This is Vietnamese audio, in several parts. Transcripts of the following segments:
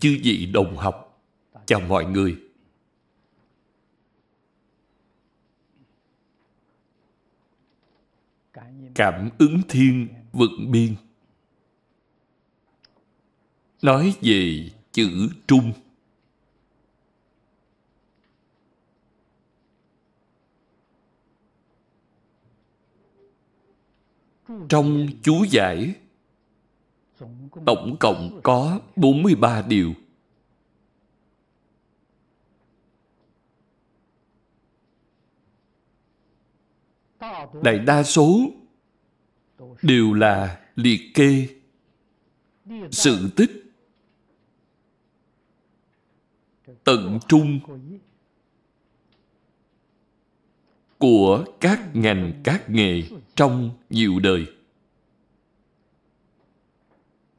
chư vị đồng học chào mọi người cảm ứng thiên vựng biên nói về chữ trung trong chú giải Tổng cộng có 43 điều. Đại đa số đều là liệt kê, sự tích, tận trung của các ngành các nghề trong nhiều đời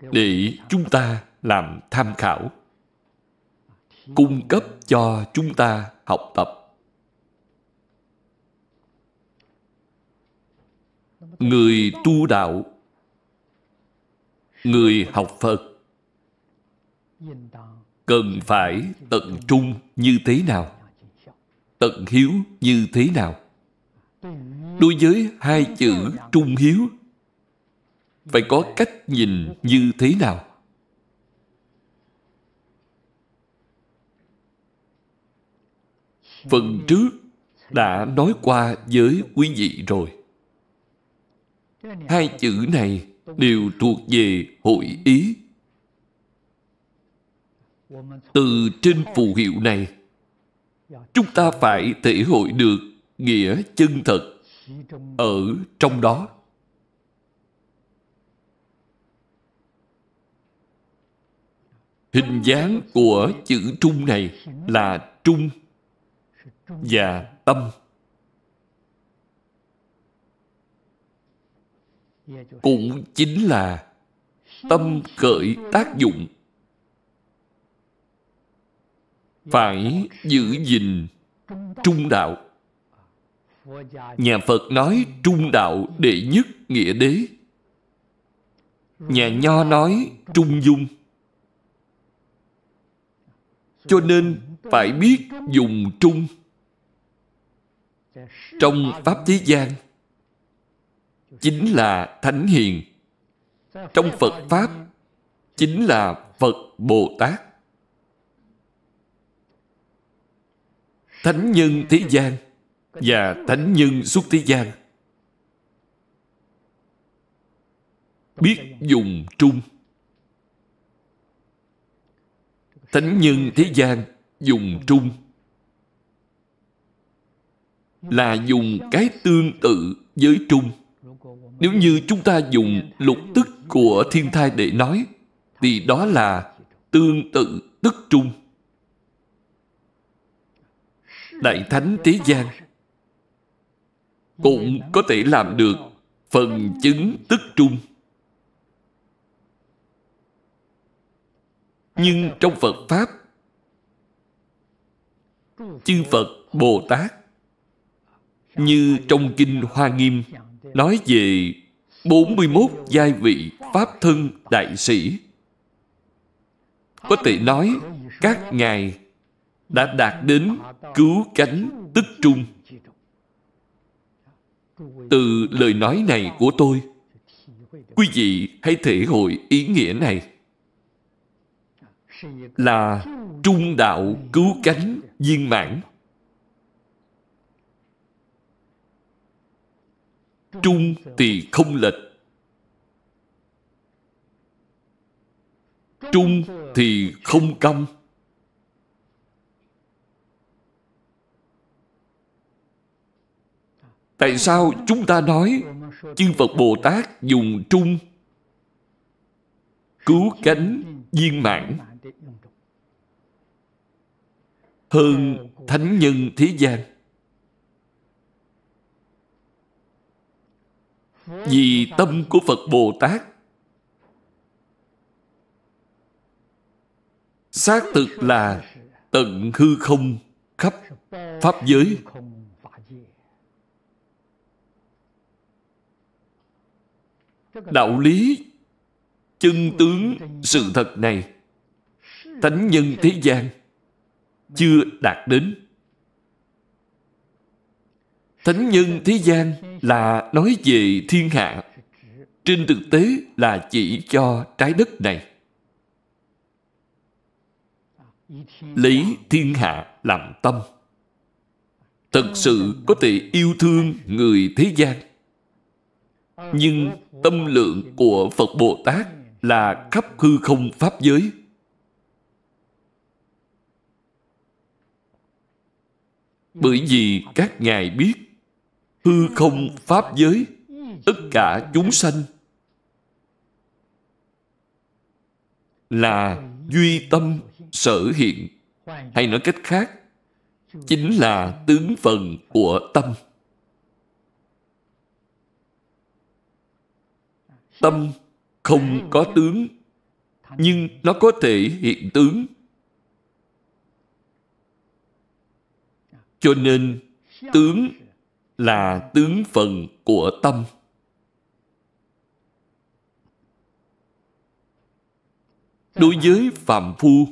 để chúng ta làm tham khảo cung cấp cho chúng ta học tập người tu đạo người học phật cần phải tận trung như thế nào tận hiếu như thế nào đối với hai chữ trung hiếu phải có cách nhìn như thế nào phần trước đã nói qua với quý vị rồi hai chữ này đều thuộc về hội ý từ trên phù hiệu này chúng ta phải thể hội được nghĩa chân thật ở trong đó Hình dáng của chữ trung này là trung và tâm. Cũng chính là tâm khởi tác dụng. Phải giữ gìn trung đạo. Nhà Phật nói trung đạo đệ nhất nghĩa đế. Nhà Nho nói trung dung. Cho nên phải biết dùng trung. Trong Pháp Thế gian chính là Thánh Hiền. Trong Phật Pháp chính là Phật Bồ Tát. Thánh nhân thế gian và thánh nhân suốt thế gian biết dùng trung Thánh nhân thế gian dùng trung là dùng cái tương tự với trung. Nếu như chúng ta dùng lục tức của thiên thai để nói, thì đó là tương tự tức trung. Đại Thánh Thế gian cũng có thể làm được phần chứng tức trung. nhưng trong phật pháp chư phật bồ tát như trong kinh hoa nghiêm nói về 41 giai vị pháp thân đại sĩ có thể nói các ngài đã đạt đến cứu cánh tức trung từ lời nói này của tôi quý vị hãy thể hội ý nghĩa này là trung đạo cứu cánh viên mãn trung thì không lệch trung thì không câm tại sao chúng ta nói chư phật bồ tát dùng trung cứu cánh viên mãn hơn thánh nhân thế gian vì tâm của phật bồ tát xác thực là tận hư không khắp pháp giới đạo lý chân tướng sự thật này thánh nhân thế gian chưa đạt đến thánh nhân thế gian là nói về thiên hạ trên thực tế là chỉ cho trái đất này lấy thiên hạ làm tâm thật sự có thể yêu thương người thế gian nhưng tâm lượng của phật bồ tát là khắp hư không pháp giới bởi vì các ngài biết hư không pháp giới tất cả chúng sanh là duy tâm sở hiện hay nói cách khác chính là tướng phần của tâm tâm không có tướng nhưng nó có thể hiện tướng cho nên tướng là tướng phần của tâm đối với phàm phu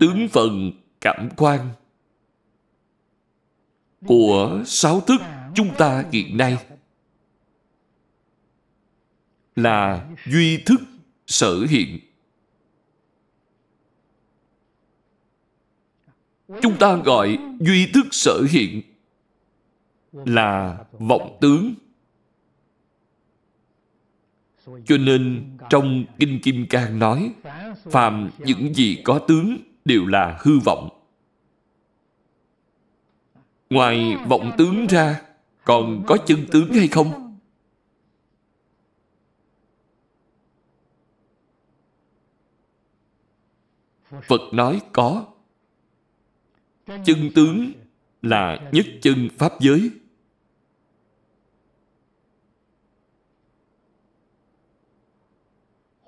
tướng phần cảm quan của sáu thức chúng ta hiện nay là duy thức sở hiện chúng ta gọi duy thức sở hiện là vọng tướng cho nên trong kinh kim cang nói phàm những gì có tướng đều là hư vọng ngoài vọng tướng ra còn có chân tướng hay không Phật nói có. Chân tướng là nhất chân Pháp giới.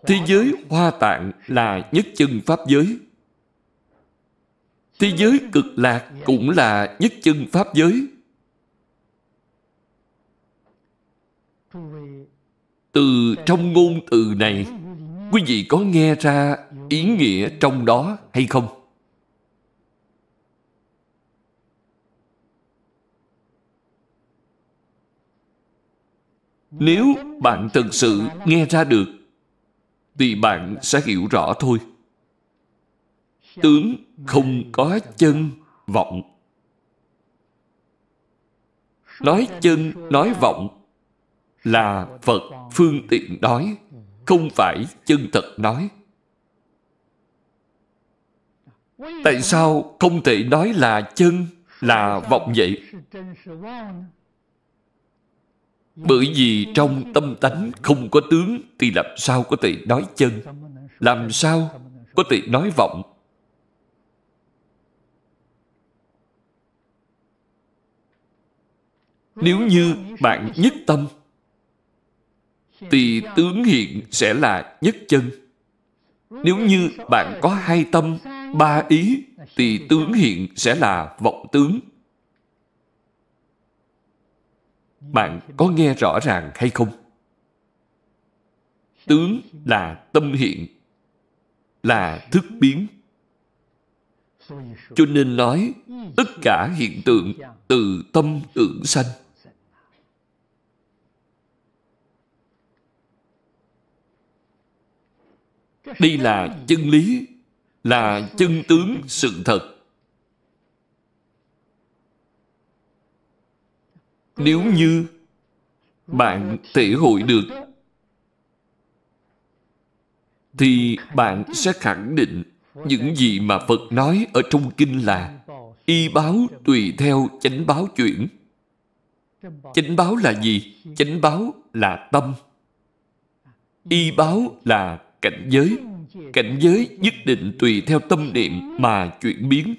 Thế giới hoa tạng là nhất chân Pháp giới. Thế giới cực lạc cũng là nhất chân Pháp giới. Từ trong ngôn từ này, quý vị có nghe ra ý nghĩa trong đó hay không nếu bạn thật sự nghe ra được thì bạn sẽ hiểu rõ thôi tướng không có chân vọng nói chân nói vọng là phật phương tiện nói không phải chân thật nói Tại sao không thể nói là chân, là vọng vậy? Bởi vì trong tâm tánh không có tướng thì làm sao có thể nói chân? Làm sao có thể nói vọng? Nếu như bạn nhất tâm thì tướng hiện sẽ là nhất chân. Nếu như bạn có hai tâm ba ý thì tướng hiện sẽ là vọng tướng. Bạn có nghe rõ ràng hay không? Tướng là tâm hiện, là thức biến. Cho nên nói, tất cả hiện tượng từ tâm tưởng sanh. Đây là chân lý là chân tướng sự thật nếu như bạn thể hội được thì bạn sẽ khẳng định những gì mà Phật nói ở trong kinh là y báo tùy theo chánh báo chuyển. Chánh báo là gì? Chánh báo là tâm. Y báo là cảnh giới cảnh giới nhất định tùy theo tâm niệm mà chuyển biến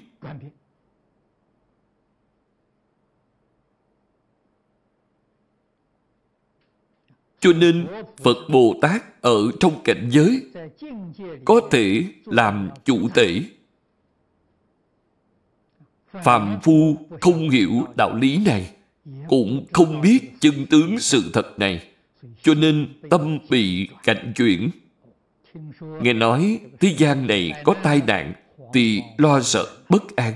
cho nên phật bồ tát ở trong cảnh giới có thể làm chủ tể phàm phu không hiểu đạo lý này cũng không biết chân tướng sự thật này cho nên tâm bị cảnh chuyển Nghe nói thế gian này có tai nạn thì lo sợ bất an.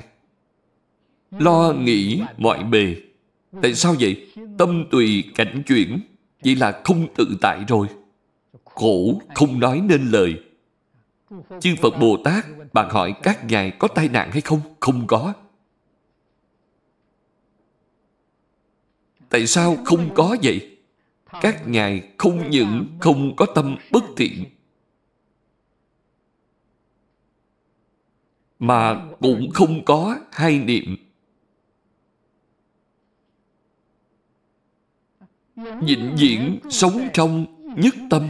Lo nghĩ mọi bề. Tại sao vậy? Tâm tùy cảnh chuyển. Vậy là không tự tại rồi. Khổ không nói nên lời. Chư Phật Bồ Tát, bạn hỏi các ngài có tai nạn hay không? Không có. Tại sao không có vậy? Các ngài không những không có tâm bất thiện mà ờ, cũng ừ. không có hai niệm vĩnh viễn sống trong ừ, ừ. nhất tâm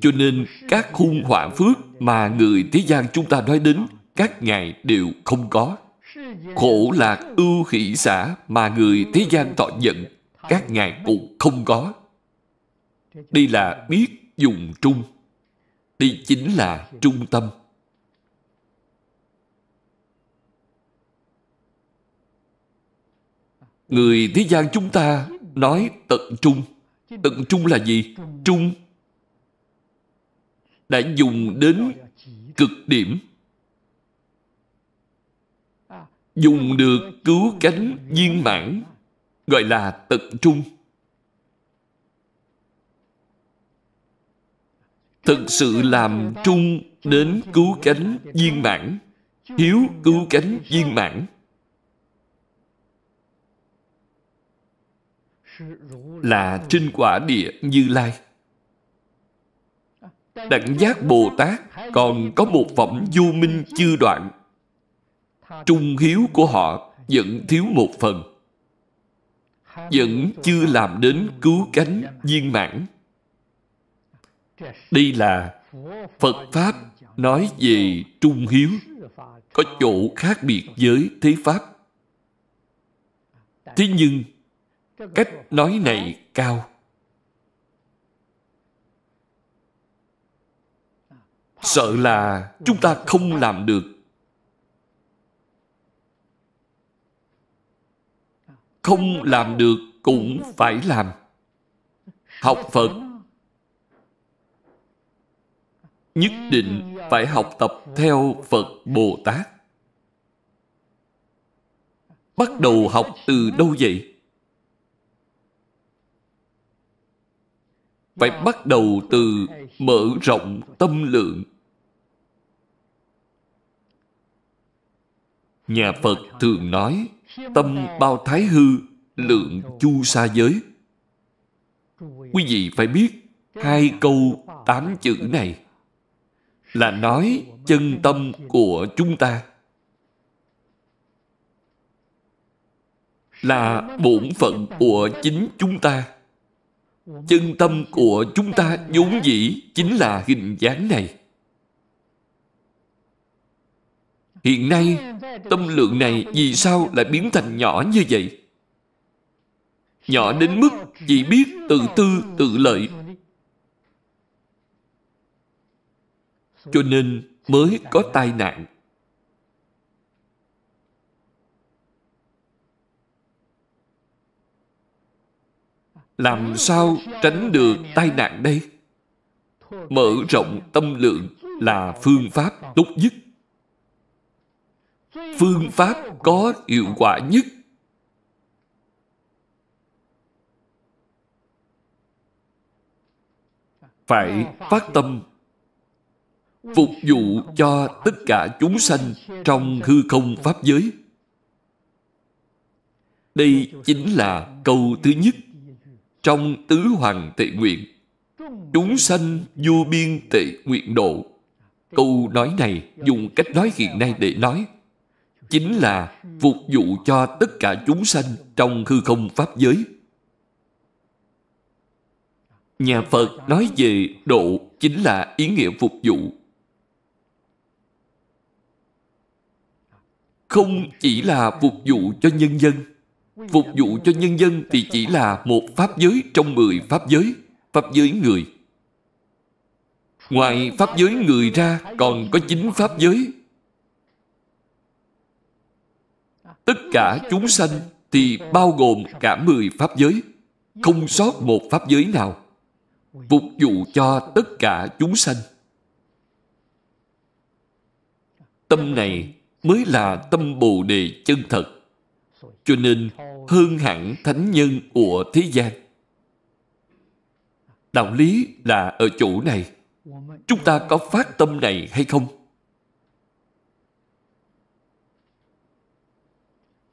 cho nên các khung họa phước mà người thế gian chúng ta nói đến các ngài đều không có khổ lạc ưu khỉ xả mà người thế gian tỏ giận các ngài cũng không có. Đây là biết dùng trung. Đây chính là trung tâm. Người thế gian chúng ta nói tận trung. Tận trung là gì? Trung đã dùng đến cực điểm. Dùng được cứu cánh viên mãn gọi là tận trung thực sự làm trung đến cứu cánh viên mãn hiếu cứu cánh viên mãn là trinh quả địa như lai đẳng giác bồ tát còn có một phẩm vô minh chưa đoạn trung hiếu của họ vẫn thiếu một phần vẫn chưa làm đến cứu cánh viên mãn đây là phật pháp nói về trung hiếu có chỗ khác biệt với thế pháp thế nhưng cách nói này cao sợ là chúng ta không làm được không làm được cũng phải làm học phật nhất định phải học tập theo phật bồ tát bắt đầu học từ đâu vậy phải bắt đầu từ mở rộng tâm lượng nhà phật thường nói Tâm bao thái hư, lượng chu sa giới. Quý vị phải biết hai câu tám chữ này là nói chân tâm của chúng ta là bổn phận của chính chúng ta chân tâm của chúng ta vốn dĩ chính là hình dáng này Hiện nay, tâm lượng này vì sao lại biến thành nhỏ như vậy? Nhỏ đến mức chỉ biết tự tư, tự lợi. Cho nên mới có tai nạn. Làm sao tránh được tai nạn đây? Mở rộng tâm lượng là phương pháp tốt nhất phương pháp có hiệu quả nhất phải phát tâm phục vụ cho tất cả chúng sanh trong hư không pháp giới đây chính là câu thứ nhất trong tứ hoàng tệ nguyện chúng sanh vô biên tệ nguyện độ câu nói này dùng cách nói hiện nay để nói chính là phục vụ cho tất cả chúng sanh trong hư không pháp giới. Nhà Phật nói về độ chính là ý nghĩa phục vụ. Không chỉ là phục vụ cho nhân dân. Phục vụ cho nhân dân thì chỉ là một pháp giới trong mười pháp giới, pháp giới người. Ngoài pháp giới người ra còn có chín pháp giới tất cả chúng sanh thì bao gồm cả mười pháp giới, không sót một pháp giới nào, phục vụ cho tất cả chúng sanh. Tâm này mới là tâm Bồ Đề chân thật, cho nên hơn hẳn thánh nhân của thế gian. Đạo lý là ở chỗ này. Chúng ta có phát tâm này hay không?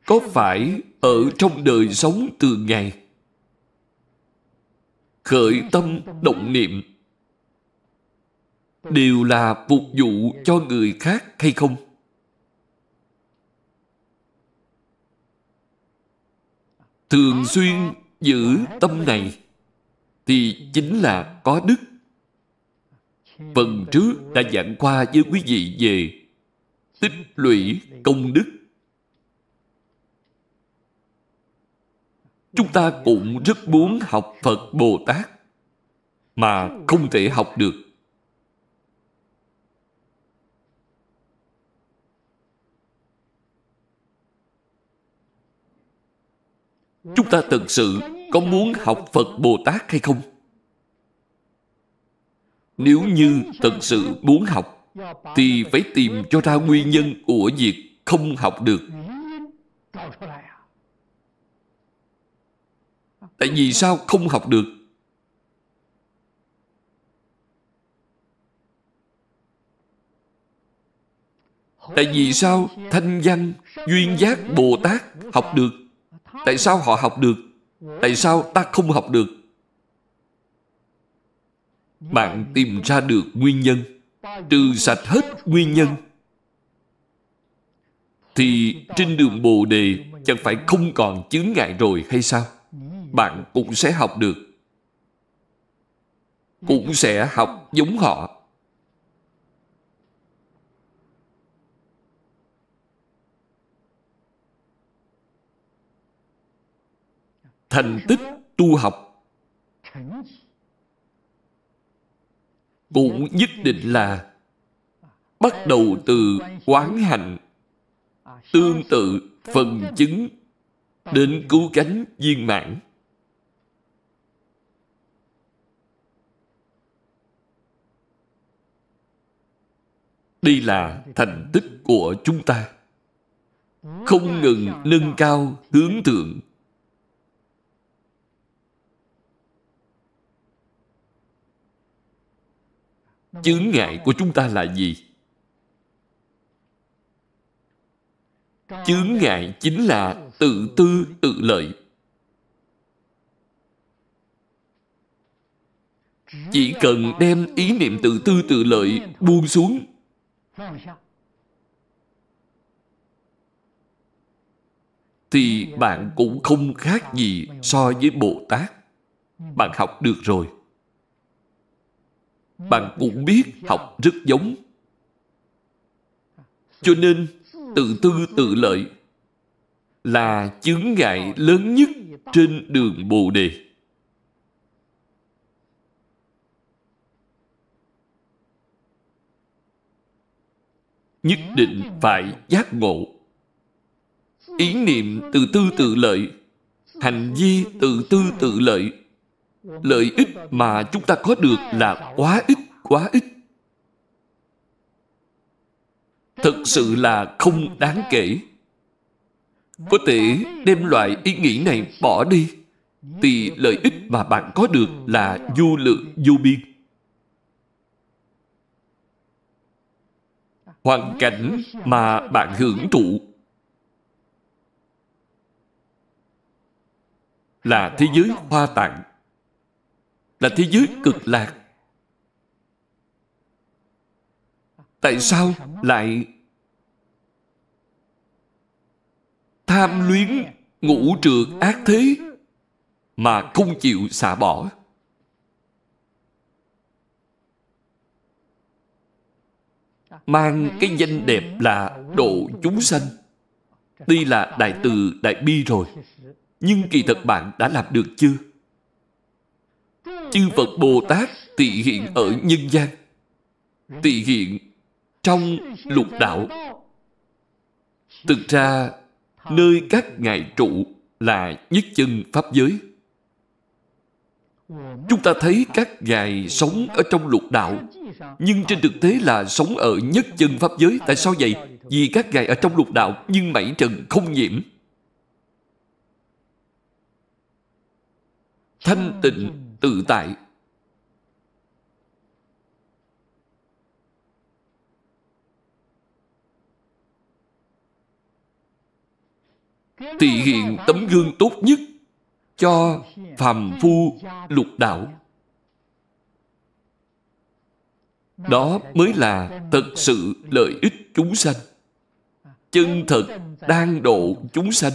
có phải ở trong đời sống từ ngày khởi tâm động niệm đều là phục vụ cho người khác hay không thường xuyên giữ tâm này thì chính là có đức phần trước đã giảng qua với quý vị về tích lũy công đức chúng ta cũng rất muốn học phật bồ tát mà không thể học được chúng ta thật sự có muốn học phật bồ tát hay không nếu như thật sự muốn học thì phải tìm cho ra nguyên nhân của việc không học được tại vì sao không học được tại vì sao thanh văn duyên giác bồ tát học được tại sao họ học được tại sao ta không học được bạn tìm ra được nguyên nhân trừ sạch hết nguyên nhân thì trên đường bồ đề chẳng phải không còn chướng ngại rồi hay sao bạn cũng sẽ học được cũng sẽ học giống họ thành tích tu học cũng nhất định là bắt đầu từ quán hạnh tương tự phần chứng đến cứu cánh viên mãn Đây là thành tích của chúng ta. Không ngừng nâng cao hướng thượng. Chướng ngại của chúng ta là gì? Chướng ngại chính là tự tư tự lợi. Chỉ cần đem ý niệm tự tư tự lợi buông xuống thì bạn cũng không khác gì so với Bồ Tát. Bạn học được rồi. Bạn cũng biết học rất giống. Cho nên, tự tư tự lợi là chướng ngại lớn nhất trên đường Bồ Đề. nhất định phải giác ngộ ý niệm tự tư tự lợi hành vi tự tư tự lợi lợi ích mà chúng ta có được là quá ít quá ít thật sự là không đáng kể có thể đem loại ý nghĩ này bỏ đi thì lợi ích mà bạn có được là vô lượng vô biên hoàn cảnh mà bạn hưởng thụ là thế giới hoa tặng là thế giới cực lạc tại sao lại tham luyến ngũ trượt ác thế mà không chịu xả bỏ mang cái danh đẹp là độ chúng sanh tuy là đại từ đại bi rồi nhưng kỳ thật bạn đã làm được chưa chư phật bồ tát tỳ hiện ở nhân gian tỳ hiện trong lục đạo thực ra nơi các ngài trụ là nhất chân pháp giới Chúng ta thấy các ngài sống ở trong lục đạo Nhưng trên thực tế là sống ở nhất chân Pháp giới Tại sao vậy? Vì các ngài ở trong lục đạo Nhưng bảy trần không nhiễm Thanh tịnh tự tại Tỳ hiện tấm gương tốt nhất cho phàm phu lục đạo đó mới là thật sự lợi ích chúng sanh chân thật đang độ chúng sanh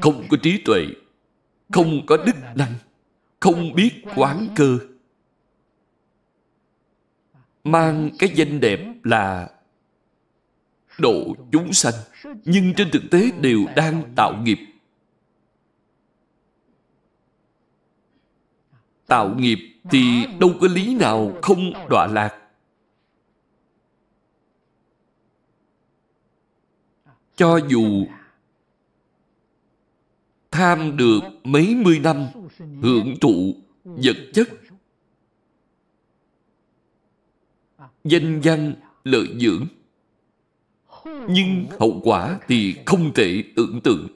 không có trí tuệ không có đức năng không biết quán cơ mang cái danh đẹp là độ chúng sanh nhưng trên thực tế đều đang tạo nghiệp tạo nghiệp thì đâu có lý nào không đọa lạc cho dù tham được mấy mươi năm hưởng thụ vật chất danh danh lợi dưỡng nhưng hậu quả thì không thể tưởng tượng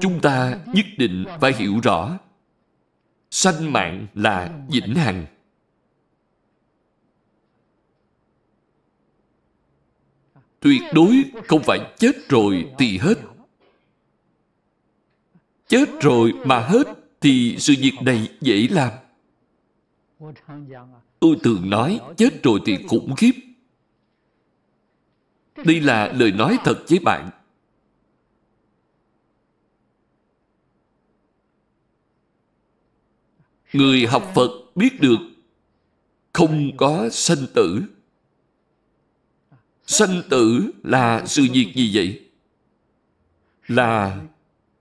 chúng ta nhất định phải hiểu rõ sanh mạng là vĩnh hằng tuyệt đối không phải chết rồi thì hết chết rồi mà hết thì sự việc này dễ làm Tôi thường nói chết rồi thì khủng khiếp. Đây là lời nói thật với bạn. Người học Phật biết được không có sanh tử. Sanh tử là sự việc gì vậy? Là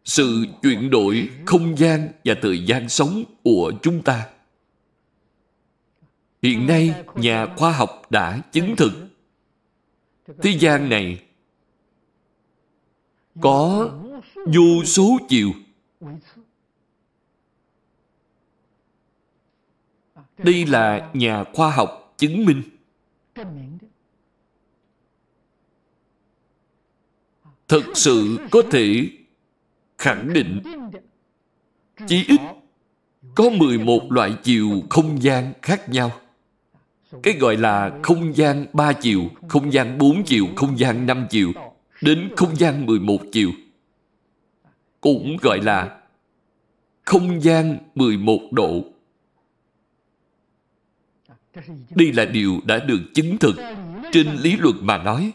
sự chuyển đổi không gian và thời gian sống của chúng ta Hiện nay, nhà khoa học đã chứng thực Thế gian này có vô số chiều Đây là nhà khoa học chứng minh Thật sự có thể khẳng định Chỉ ít có 11 loại chiều không gian khác nhau cái gọi là không gian ba chiều không gian bốn chiều không gian năm chiều đến không gian mười một chiều cũng gọi là không gian mười một độ đây là điều đã được chứng thực trên lý luận mà nói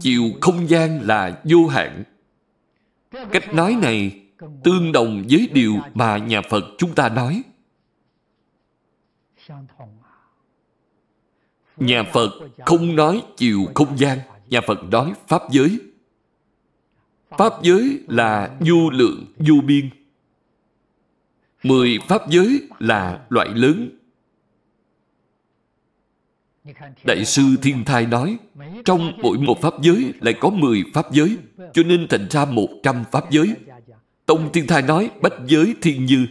chiều không gian là vô hạn cách nói này tương đồng với điều mà nhà phật chúng ta nói Nhà Phật không nói chiều không gian Nhà Phật nói Pháp giới Pháp giới là vô lượng, vô biên Mười Pháp giới là loại lớn Đại sư Thiên Thai nói Trong mỗi một Pháp giới lại có mười Pháp giới Cho nên thành ra một trăm Pháp giới Tông Thiên Thai nói Bách giới thiên như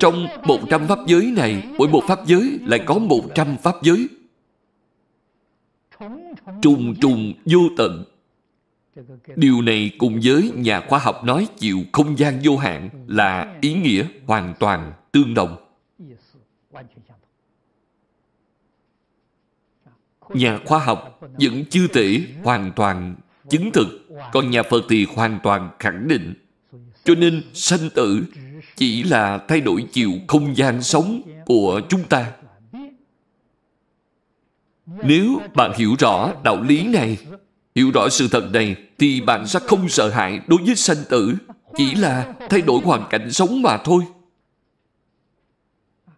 trong 100 pháp giới này, mỗi một pháp giới lại có 100 pháp giới. Trùng trùng vô tận. Điều này cùng với nhà khoa học nói chịu không gian vô hạn là ý nghĩa hoàn toàn tương đồng. Nhà khoa học vẫn chưa thể hoàn toàn chứng thực, còn nhà Phật thì hoàn toàn khẳng định cho nên sanh tử chỉ là thay đổi chiều không gian sống của chúng ta. Nếu bạn hiểu rõ đạo lý này, hiểu rõ sự thật này, thì bạn sẽ không sợ hãi đối với sanh tử, chỉ là thay đổi hoàn cảnh sống mà thôi.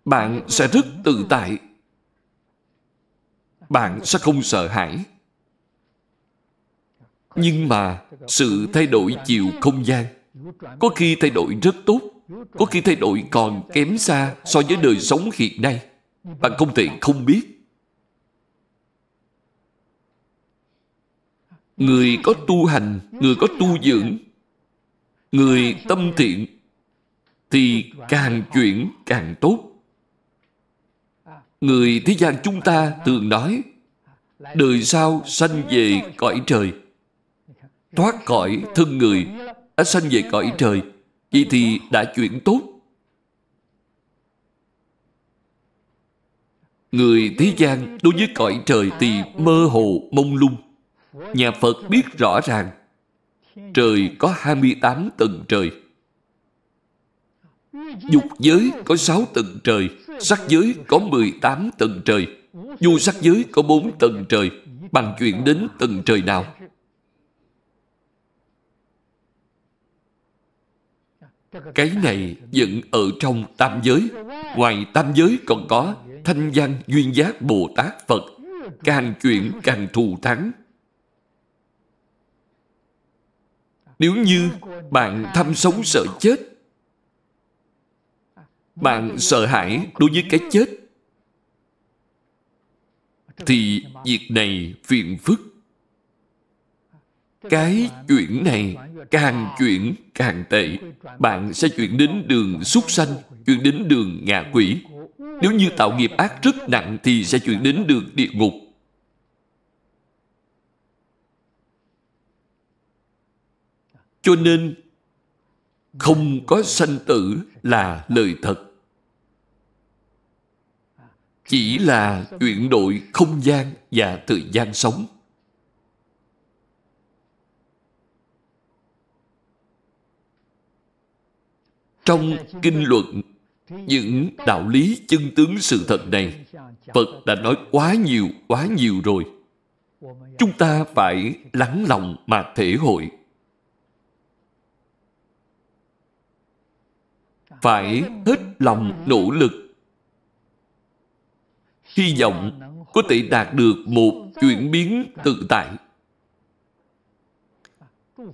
Bạn sẽ rất tự tại. Bạn sẽ không sợ hãi. Nhưng mà sự thay đổi chiều không gian có khi thay đổi rất tốt có khi thay đổi còn kém xa so với đời sống hiện nay bạn không thể không biết người có tu hành người có tu dưỡng người tâm thiện thì càng chuyển càng tốt người thế gian chúng ta thường nói đời sau sanh về cõi trời thoát khỏi thân người đã sanh về cõi trời vậy thì đã chuyển tốt người thế gian đối với cõi trời thì mơ hồ mông lung nhà phật biết rõ ràng trời có 28 tầng trời Dục giới có 6 tầng trời Sắc giới có 18 tầng trời Vô sắc giới có 4 tầng trời Bằng chuyện đến tầng trời nào cái này vẫn ở trong tam giới ngoài tam giới còn có thanh văn duyên giác bồ tát phật càng chuyện càng thù thắng nếu như bạn tham sống sợ chết bạn sợ hãi đối với cái chết thì việc này phiền phức cái chuyển này càng chuyển càng tệ bạn sẽ chuyển đến đường súc sanh chuyển đến đường ngạ quỷ nếu như tạo nghiệp ác rất nặng thì sẽ chuyển đến đường địa ngục cho nên không có sanh tử là lời thật chỉ là chuyển đổi không gian và thời gian sống Trong kinh luận, những đạo lý chân tướng sự thật này, Phật đã nói quá nhiều, quá nhiều rồi. Chúng ta phải lắng lòng mà thể hội. Phải hết lòng nỗ lực. Hy vọng có thể đạt được một chuyển biến tự tại.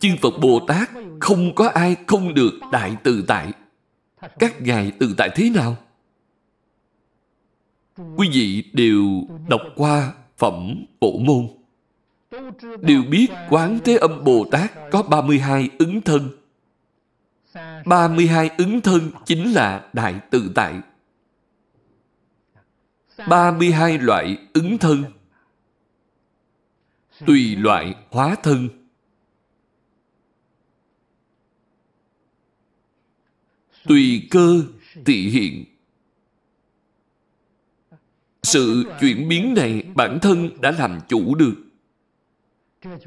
Chư Phật Bồ Tát không có ai không được đại tự tại các ngài tự tại thế nào quý vị đều đọc qua phẩm cổ môn đều biết quán thế âm bồ tát có 32 ứng thân 32 ứng thân chính là đại tự tại 32 loại ứng thân tùy loại hóa thân tùy cơ tỳ hiện sự chuyển biến này bản thân đã làm chủ được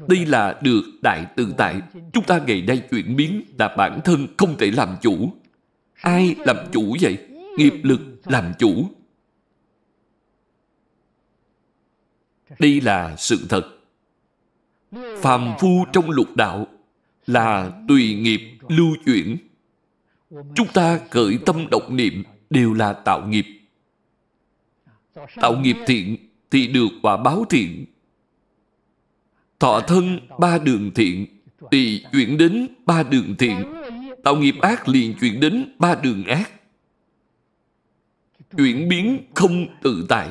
đây là được đại tự tại chúng ta ngày nay chuyển biến là bản thân không thể làm chủ ai làm chủ vậy nghiệp lực làm chủ đây là sự thật phàm phu trong lục đạo là tùy nghiệp lưu chuyển chúng ta khởi tâm động niệm đều là tạo nghiệp tạo nghiệp thiện thì được quả báo thiện thọ thân ba đường thiện thì chuyển đến ba đường thiện tạo nghiệp ác liền chuyển đến ba đường ác chuyển biến không tự tại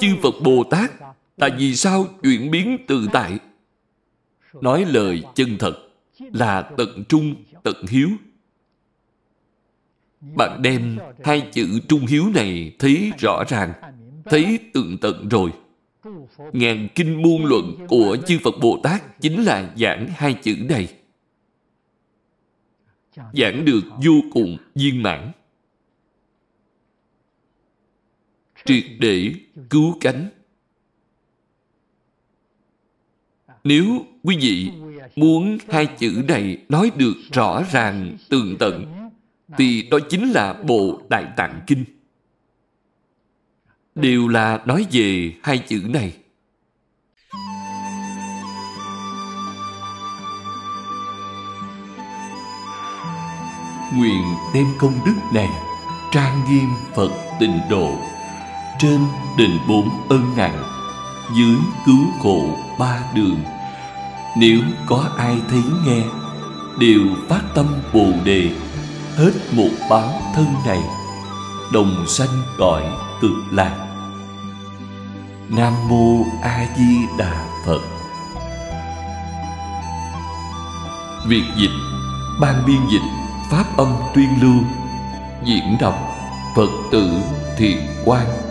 chư phật bồ tát tại vì sao chuyển biến tự tại nói lời chân thật là tận trung, tận hiếu. Bạn đem hai chữ trung hiếu này thấy rõ ràng, thấy tường tận rồi. Ngàn kinh muôn luận của chư Phật Bồ Tát chính là giảng hai chữ này. Giảng được vô cùng viên mãn. Triệt để cứu cánh Nếu quý vị muốn hai chữ này nói được rõ ràng, tường tận, thì đó chính là Bộ Đại Tạng Kinh. Đều là nói về hai chữ này. Nguyện đem công đức này trang nghiêm Phật tịnh độ trên đền bốn ân ngàn dưới cứu khổ ba đường nếu có ai thấy nghe đều phát tâm bồ đề hết một báo thân này đồng sanh cõi cực lạc nam mô a di đà phật việt dịch ban biên dịch pháp âm tuyên lưu diễn đọc phật tử thiện quang